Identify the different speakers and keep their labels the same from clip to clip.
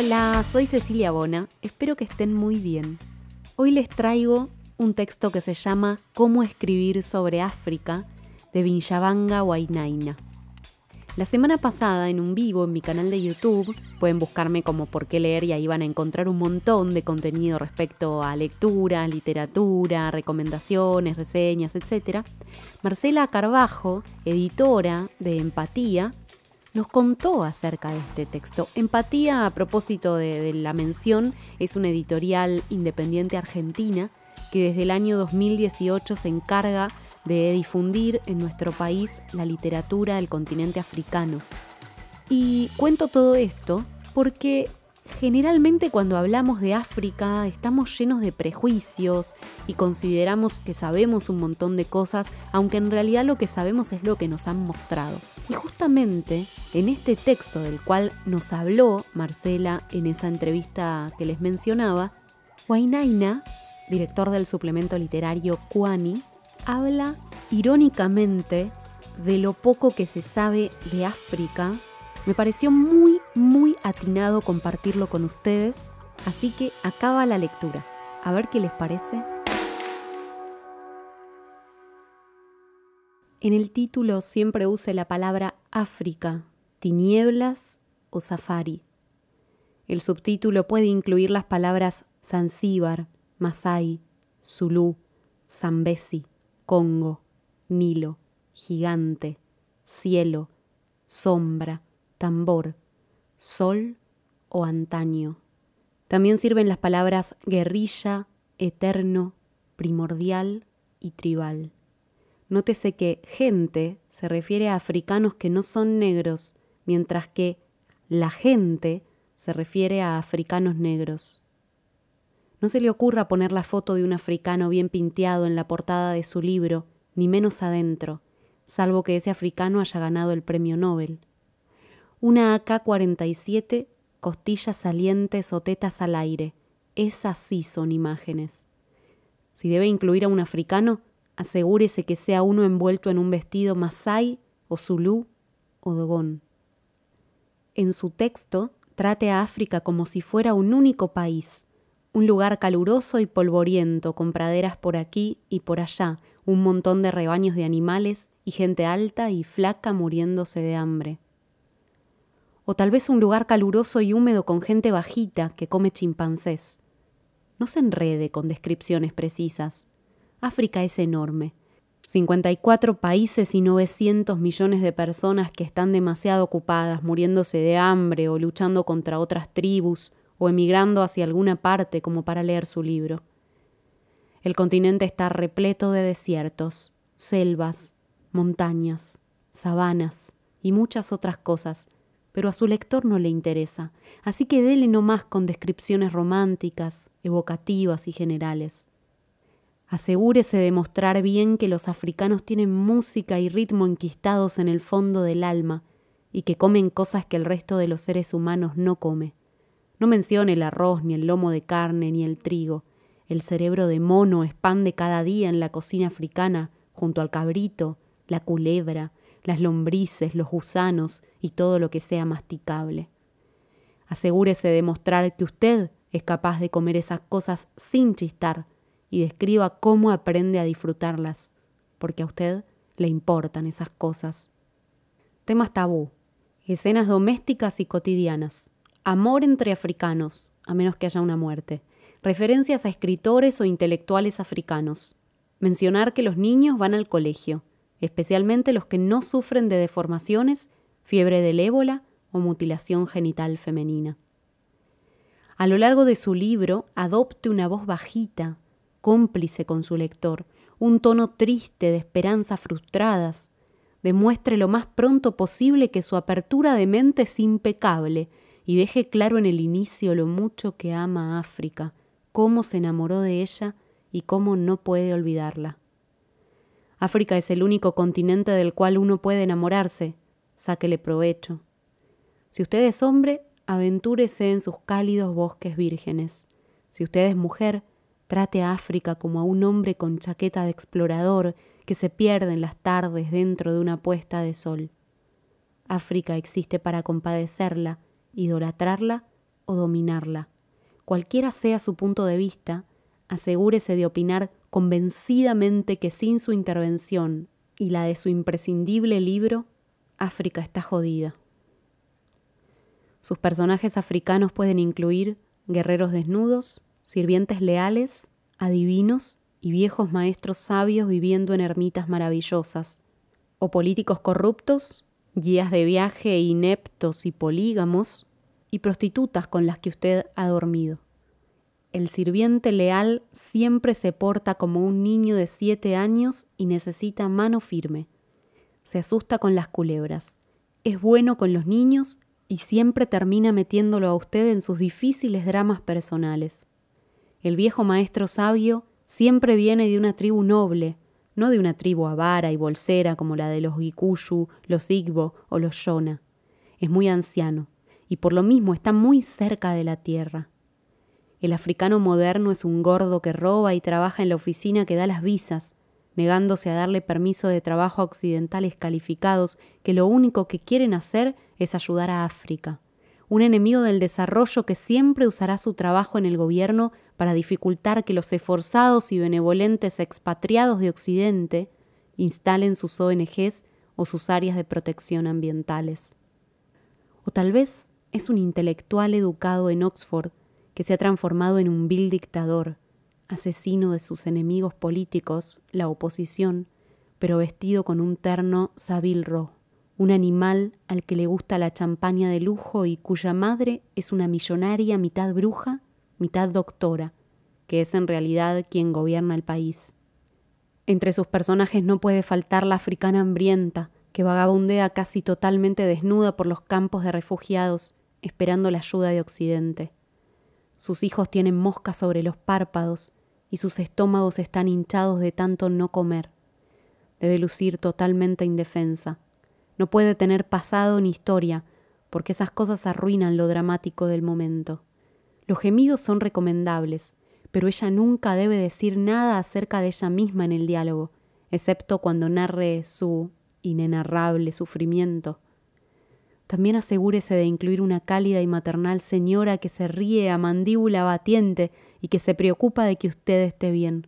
Speaker 1: Hola, soy Cecilia Bona, espero que estén muy bien. Hoy les traigo un texto que se llama Cómo escribir sobre África de Vinyabanga Wainaina. La semana pasada en un vivo en mi canal de YouTube, pueden buscarme como por qué leer y ahí van a encontrar un montón de contenido respecto a lectura, literatura, recomendaciones, reseñas, etc. Marcela Carbajo, editora de Empatía, nos contó acerca de este texto. Empatía, a propósito de, la mención, es una editorial independiente argentina que desde el año 2018 se encarga de difundir en nuestro país la literatura del continente africano. Y cuento todo esto porque Generalmente cuando hablamos de África estamos llenos de prejuicios y consideramos que sabemos un montón de cosas, aunque en realidad lo que sabemos es lo que nos han mostrado. Y justamente en este texto del cual nos habló Marcela en esa entrevista que les mencionaba, Wainaina, director del suplemento literario Kwani, habla irónicamente de lo poco que se sabe de África me pareció muy, muy atinado compartirlo con ustedes, así que acaba la lectura. A ver qué les parece. En el título siempre use la palabra África, tinieblas o safari. El subtítulo puede incluir las palabras Zanzíbar, Masai, Zulú, Zambesi, Congo, Nilo, Gigante, Cielo, Sombra, tambor, sol o antaño. También sirven las palabras guerrilla, eterno, primordial y tribal. Nótese que gente se refiere a africanos que no son negros, mientras que la gente se refiere a africanos negros. No se le ocurra poner la foto de un africano bien pinteado en la portada de su libro, ni menos adentro, salvo que ese africano haya ganado el premio Nobel una AK-47, costillas salientes o tetas al aire. Esas sí son imágenes. Si debe incluir a un africano, asegúrese que sea uno envuelto en un vestido masai o zulú o dogón. En su texto, trate a África como si fuera un único país, un lugar caluroso y polvoriento, con praderas por aquí y por allá, un montón de rebaños de animales y gente alta y flaca muriéndose de hambre o tal vez un lugar caluroso y húmedo con gente bajita que come chimpancés. No se enrede con descripciones precisas. África es enorme. 54 países y 900 millones de personas que están demasiado ocupadas muriéndose de hambre o luchando contra otras tribus o emigrando hacia alguna parte como para leer su libro. El continente está repleto de desiertos, selvas, montañas, sabanas y muchas otras cosas pero a su lector no le interesa, así que dele más con descripciones románticas, evocativas y generales. Asegúrese de mostrar bien que los africanos tienen música y ritmo enquistados en el fondo del alma y que comen cosas que el resto de los seres humanos no come. No mencione el arroz, ni el lomo de carne, ni el trigo. El cerebro de mono expande cada día en la cocina africana, junto al cabrito, la culebra, las lombrices, los gusanos y todo lo que sea masticable. Asegúrese de mostrar que usted es capaz de comer esas cosas sin chistar y describa cómo aprende a disfrutarlas, porque a usted le importan esas cosas. Temas tabú. Escenas domésticas y cotidianas. Amor entre africanos, a menos que haya una muerte. Referencias a escritores o intelectuales africanos. Mencionar que los niños van al colegio especialmente los que no sufren de deformaciones, fiebre del ébola o mutilación genital femenina. A lo largo de su libro, adopte una voz bajita, cómplice con su lector, un tono triste de esperanzas frustradas. Demuestre lo más pronto posible que su apertura de mente es impecable y deje claro en el inicio lo mucho que ama a África, cómo se enamoró de ella y cómo no puede olvidarla. África es el único continente del cual uno puede enamorarse. Sáquele provecho. Si usted es hombre, aventúrese en sus cálidos bosques vírgenes. Si usted es mujer, trate a África como a un hombre con chaqueta de explorador que se pierde en las tardes dentro de una puesta de sol. África existe para compadecerla, idolatrarla o dominarla. Cualquiera sea su punto de vista, asegúrese de opinar convencidamente que sin su intervención y la de su imprescindible libro, África está jodida. Sus personajes africanos pueden incluir guerreros desnudos, sirvientes leales, adivinos y viejos maestros sabios viviendo en ermitas maravillosas, o políticos corruptos, guías de viaje ineptos y polígamos, y prostitutas con las que usted ha dormido el sirviente leal siempre se porta como un niño de siete años y necesita mano firme. Se asusta con las culebras. Es bueno con los niños y siempre termina metiéndolo a usted en sus difíciles dramas personales. El viejo maestro sabio siempre viene de una tribu noble, no de una tribu avara y bolsera como la de los Gikuyu, los Igbo o los Yona. Es muy anciano y por lo mismo está muy cerca de la tierra el africano moderno es un gordo que roba y trabaja en la oficina que da las visas, negándose a darle permiso de trabajo a occidentales calificados que lo único que quieren hacer es ayudar a África. Un enemigo del desarrollo que siempre usará su trabajo en el gobierno para dificultar que los esforzados y benevolentes expatriados de Occidente instalen sus ONGs o sus áreas de protección ambientales. O tal vez es un intelectual educado en Oxford que se ha transformado en un vil dictador, asesino de sus enemigos políticos, la oposición, pero vestido con un terno sabilro, un animal al que le gusta la champaña de lujo y cuya madre es una millonaria mitad bruja, mitad doctora, que es en realidad quien gobierna el país. Entre sus personajes no puede faltar la africana hambrienta, que vagabundea casi totalmente desnuda por los campos de refugiados, esperando la ayuda de Occidente. Sus hijos tienen moscas sobre los párpados y sus estómagos están hinchados de tanto no comer. Debe lucir totalmente indefensa. No puede tener pasado ni historia, porque esas cosas arruinan lo dramático del momento. Los gemidos son recomendables, pero ella nunca debe decir nada acerca de ella misma en el diálogo, excepto cuando narre su inenarrable sufrimiento. También asegúrese de incluir una cálida y maternal señora que se ríe a mandíbula batiente y que se preocupa de que usted esté bien.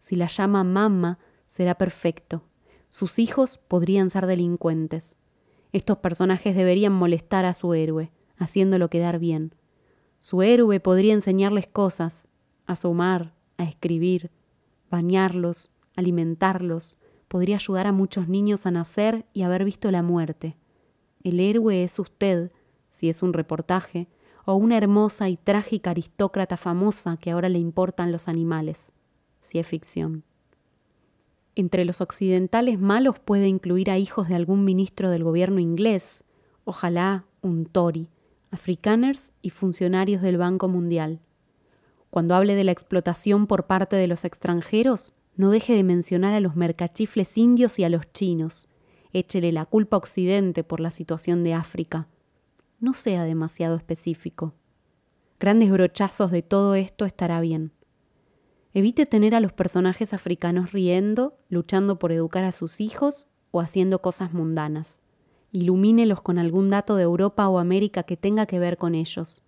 Speaker 1: Si la llama mamá, será perfecto. Sus hijos podrían ser delincuentes. Estos personajes deberían molestar a su héroe, haciéndolo quedar bien. Su héroe podría enseñarles cosas, asomar, a escribir, bañarlos, alimentarlos, podría ayudar a muchos niños a nacer y haber visto la muerte el héroe es usted, si es un reportaje, o una hermosa y trágica aristócrata famosa que ahora le importan los animales, si es ficción. Entre los occidentales malos puede incluir a hijos de algún ministro del gobierno inglés, ojalá un Tory, africaners y funcionarios del Banco Mundial. Cuando hable de la explotación por parte de los extranjeros, no deje de mencionar a los mercachifles indios y a los chinos, échele la culpa a Occidente por la situación de África. No sea demasiado específico. Grandes brochazos de todo esto estará bien. Evite tener a los personajes africanos riendo, luchando por educar a sus hijos o haciendo cosas mundanas. Ilumínelos con algún dato de Europa o América que tenga que ver con ellos.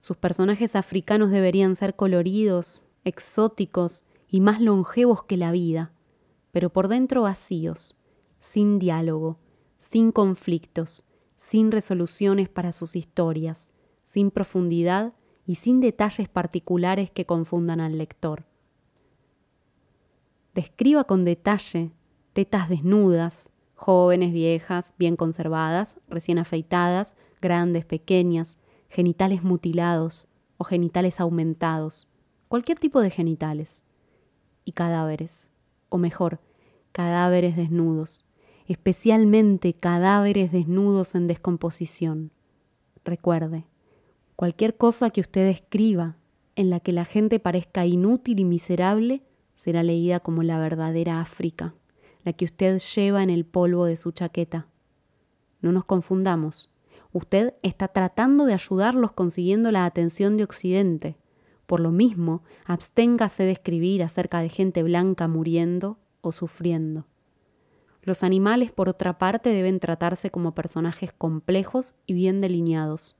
Speaker 1: Sus personajes africanos deberían ser coloridos, exóticos y más longevos que la vida, pero por dentro vacíos sin diálogo, sin conflictos, sin resoluciones para sus historias, sin profundidad y sin detalles particulares que confundan al lector. Describa con detalle tetas desnudas, jóvenes, viejas, bien conservadas, recién afeitadas, grandes, pequeñas, genitales mutilados o genitales aumentados, cualquier tipo de genitales, y cadáveres, o mejor, cadáveres desnudos, especialmente cadáveres desnudos en descomposición. Recuerde, cualquier cosa que usted escriba en la que la gente parezca inútil y miserable será leída como la verdadera África, la que usted lleva en el polvo de su chaqueta. No nos confundamos. Usted está tratando de ayudarlos consiguiendo la atención de Occidente. Por lo mismo, absténgase de escribir acerca de gente blanca muriendo o sufriendo. Los animales, por otra parte, deben tratarse como personajes complejos y bien delineados.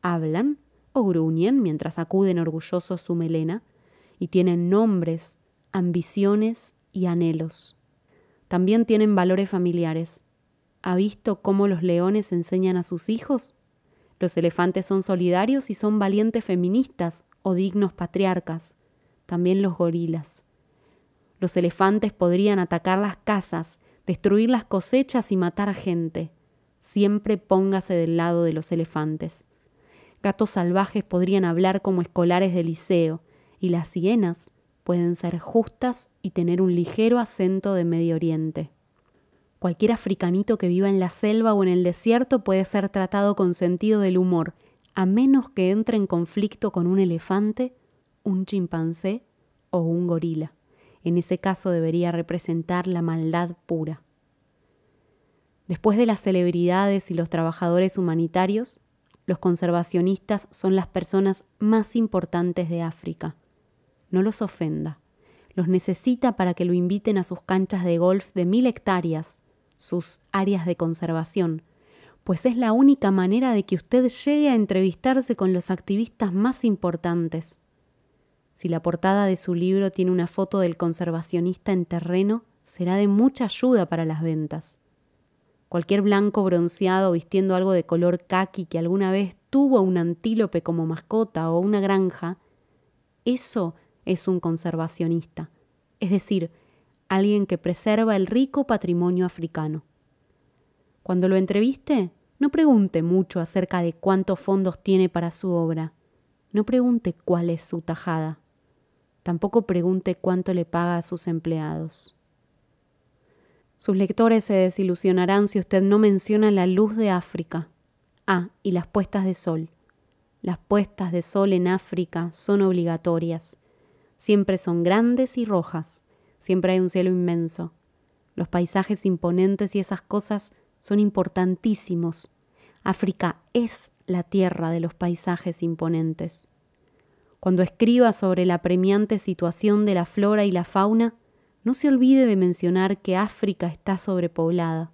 Speaker 1: Hablan o gruñen mientras acuden orgullosos su melena y tienen nombres, ambiciones y anhelos. También tienen valores familiares. ¿Ha visto cómo los leones enseñan a sus hijos? Los elefantes son solidarios y son valientes feministas o dignos patriarcas. También los gorilas. Los elefantes podrían atacar las casas destruir las cosechas y matar gente. Siempre póngase del lado de los elefantes. Gatos salvajes podrían hablar como escolares de liceo, y las hienas pueden ser justas y tener un ligero acento de Medio Oriente. Cualquier africanito que viva en la selva o en el desierto puede ser tratado con sentido del humor, a menos que entre en conflicto con un elefante, un chimpancé o un gorila en ese caso debería representar la maldad pura. Después de las celebridades y los trabajadores humanitarios, los conservacionistas son las personas más importantes de África. No los ofenda. Los necesita para que lo inviten a sus canchas de golf de mil hectáreas, sus áreas de conservación, pues es la única manera de que usted llegue a entrevistarse con los activistas más importantes. Si la portada de su libro tiene una foto del conservacionista en terreno, será de mucha ayuda para las ventas. Cualquier blanco bronceado vistiendo algo de color caqui que alguna vez tuvo un antílope como mascota o una granja, eso es un conservacionista, es decir, alguien que preserva el rico patrimonio africano. Cuando lo entreviste, no pregunte mucho acerca de cuántos fondos tiene para su obra, no pregunte cuál es su tajada. Tampoco pregunte cuánto le paga a sus empleados. Sus lectores se desilusionarán si usted no menciona la luz de África. Ah, y las puestas de sol. Las puestas de sol en África son obligatorias. Siempre son grandes y rojas. Siempre hay un cielo inmenso. Los paisajes imponentes y esas cosas son importantísimos. África es la tierra de los paisajes imponentes. Cuando escriba sobre la premiante situación de la flora y la fauna, no se olvide de mencionar que África está sobrepoblada.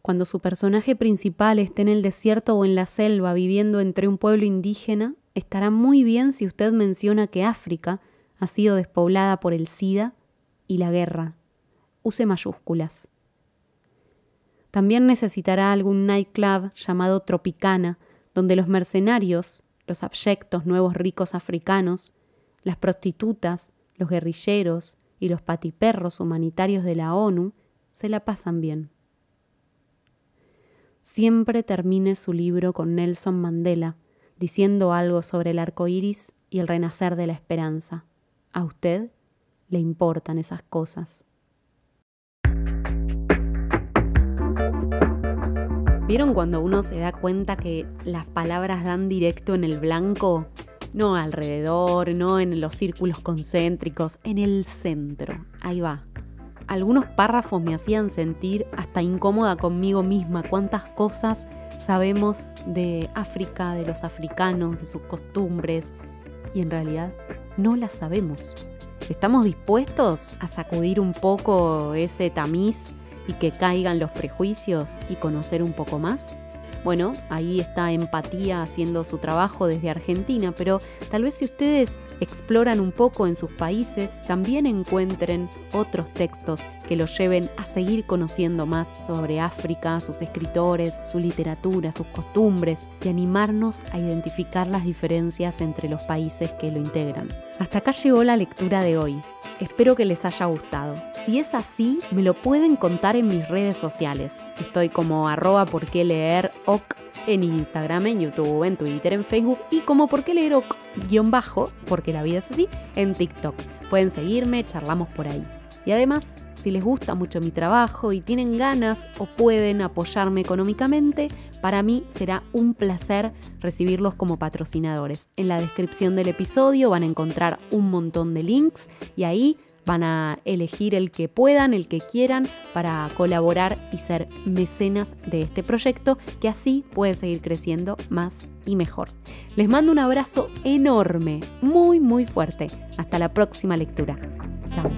Speaker 1: Cuando su personaje principal esté en el desierto o en la selva viviendo entre un pueblo indígena, estará muy bien si usted menciona que África ha sido despoblada por el SIDA y la guerra. Use mayúsculas. También necesitará algún nightclub llamado Tropicana, donde los mercenarios, los abyectos nuevos ricos africanos, las prostitutas, los guerrilleros y los patiperros humanitarios de la ONU se la pasan bien. Siempre termine su libro con Nelson Mandela diciendo algo sobre el arco iris y el renacer de la esperanza. A usted le importan esas cosas. ¿Vieron cuando uno se da cuenta que las palabras dan directo en el blanco? No alrededor, no en los círculos concéntricos, en el centro. Ahí va. Algunos párrafos me hacían sentir hasta incómoda conmigo misma cuántas cosas sabemos de África, de los africanos, de sus costumbres, y en realidad no las sabemos. ¿Estamos dispuestos a sacudir un poco ese tamiz y que caigan los prejuicios y conocer un poco más? Bueno, ahí está Empatía haciendo su trabajo desde Argentina, pero tal vez si ustedes exploran un poco en sus países, también encuentren otros textos que los lleven a seguir conociendo más sobre África, sus escritores, su literatura, sus costumbres y animarnos a identificar las diferencias entre los países que lo integran. Hasta acá llegó la lectura de hoy. Espero que les haya gustado. Si es así, me lo pueden contar en mis redes sociales. Estoy como arroba por qué leer en Instagram, en YouTube, en Twitter, en Facebook y como por qué leer guión bajo, porque la vida es así, en TikTok. Pueden seguirme, charlamos por ahí. Y además, si les gusta mucho mi trabajo y tienen ganas o pueden apoyarme económicamente, para mí será un placer recibirlos como patrocinadores. En la descripción del episodio van a encontrar un montón de links y ahí Van a elegir el que puedan, el que quieran, para colaborar y ser mecenas de este proyecto, que así puede seguir creciendo más y mejor. Les mando un abrazo enorme, muy, muy fuerte. Hasta la próxima lectura. Chao.